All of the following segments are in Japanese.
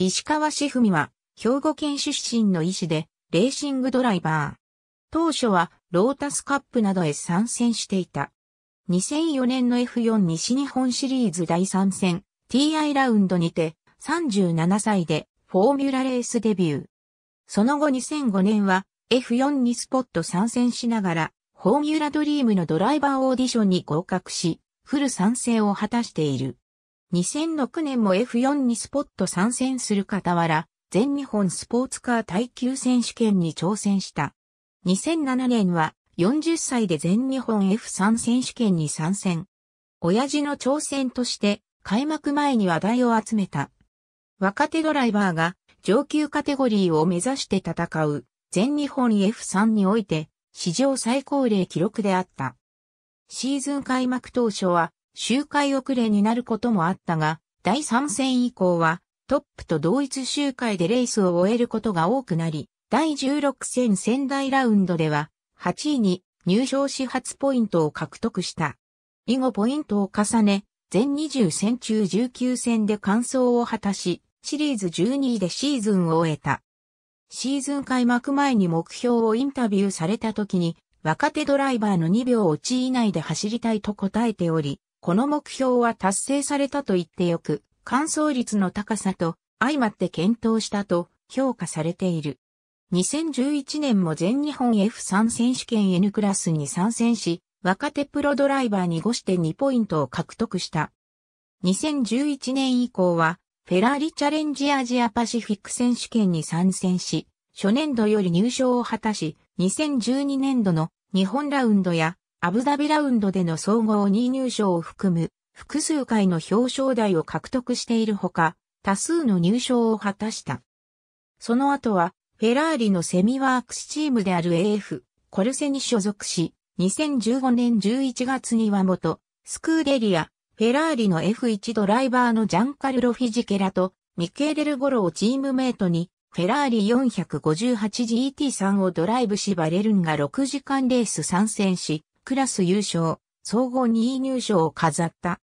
石川志文は、兵庫県出身の医師で、レーシングドライバー。当初は、ロータスカップなどへ参戦していた。2004年の F4 西日本シリーズ第3戦、TI ラウンドにて、37歳で、フォーミュラレースデビュー。その後2005年は、F4 にスポット参戦しながら、フォーミュラドリームのドライバーオーディションに合格し、フル参戦を果たしている。2006年も F4 にスポット参戦する傍ら、全日本スポーツカー耐久選手権に挑戦した。2007年は40歳で全日本 F3 選手権に参戦。親父の挑戦として開幕前に話題を集めた。若手ドライバーが上級カテゴリーを目指して戦う全日本 F3 において史上最高齢記録であった。シーズン開幕当初は周回遅れになることもあったが、第3戦以降はトップと同一周回でレースを終えることが多くなり、第16戦仙台ラウンドでは8位に入賞始発ポイントを獲得した。以後ポイントを重ね、全20戦中19戦で完走を果たし、シリーズ12位でシーズンを終えた。シーズン開幕前に目標をインタビューされた時に、若手ドライバーの2秒落ち以内で走りたいと答えており、この目標は達成されたと言ってよく、乾燥率の高さと相まって検討したと評価されている。2011年も全日本 F3 選手権 N クラスに参戦し、若手プロドライバーに5.2ポイントを獲得した。2011年以降は、フェラーリチャレンジアジアパシフィック選手権に参戦し、初年度より入賞を果たし、2012年度の日本ラウンドやアブダビラウンドでの総合2位入賞を含む複数回の表彰台を獲得しているほか、多数の入賞を果たした。その後は、フェラーリのセミワークスチームである AF、コルセに所属し、2015年11月には元、スクーデリア、フェラーリの F1 ドライバーのジャンカルロ・フィジケラと、ミケーデル・ゴロをチームメイトに、フェラーリ 458GT3 をドライブしバレルンが6時間レース参戦し、クラス優勝、総合2位入賞を飾った。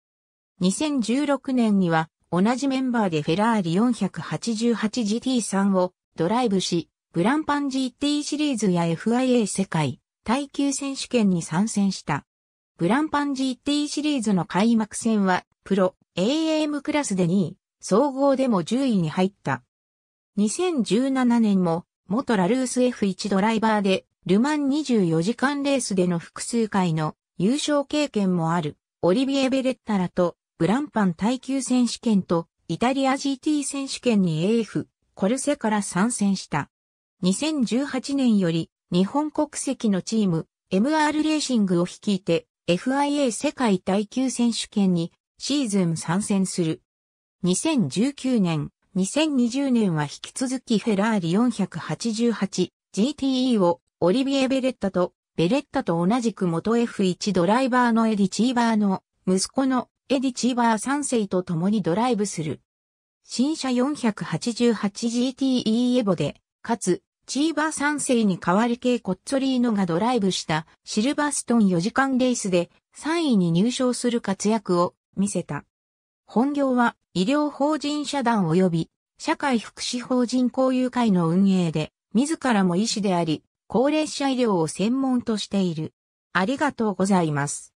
2016年には同じメンバーでフェラーリ 488GT3 をドライブし、ブランパン GT シリーズや FIA 世界耐久選手権に参戦した。ブランパン GT シリーズの開幕戦はプロ AM クラスで2位、総合でも10位に入った。2017年も元ラルース F1 ドライバーでルマン24時間レースでの複数回の優勝経験もある、オリビエ・ベレッタラと、ブランパン耐久選手権と、イタリア GT 選手権に AF、コルセから参戦した。2018年より、日本国籍のチーム、MR レーシングを率いて、FIA 世界耐久選手権に、シーズン参戦する。2019年、2020年は引き続きフェラーリ 488GTE をオリビエ・ベレッタと、ベレッタと同じく元 F1 ドライバーのエディ・チーバーの、息子のエディ・チーバー3世と共にドライブする。新車 488GTE エボで、かつ、チーバー3世に代わり系コッツォリーノがドライブしたシルバーストン4時間レースで3位に入賞する活躍を見せた。本業は医療法人社団及び社会福祉法人交友会の運営で、自らも医師であり、高齢者医療を専門としている。ありがとうございます。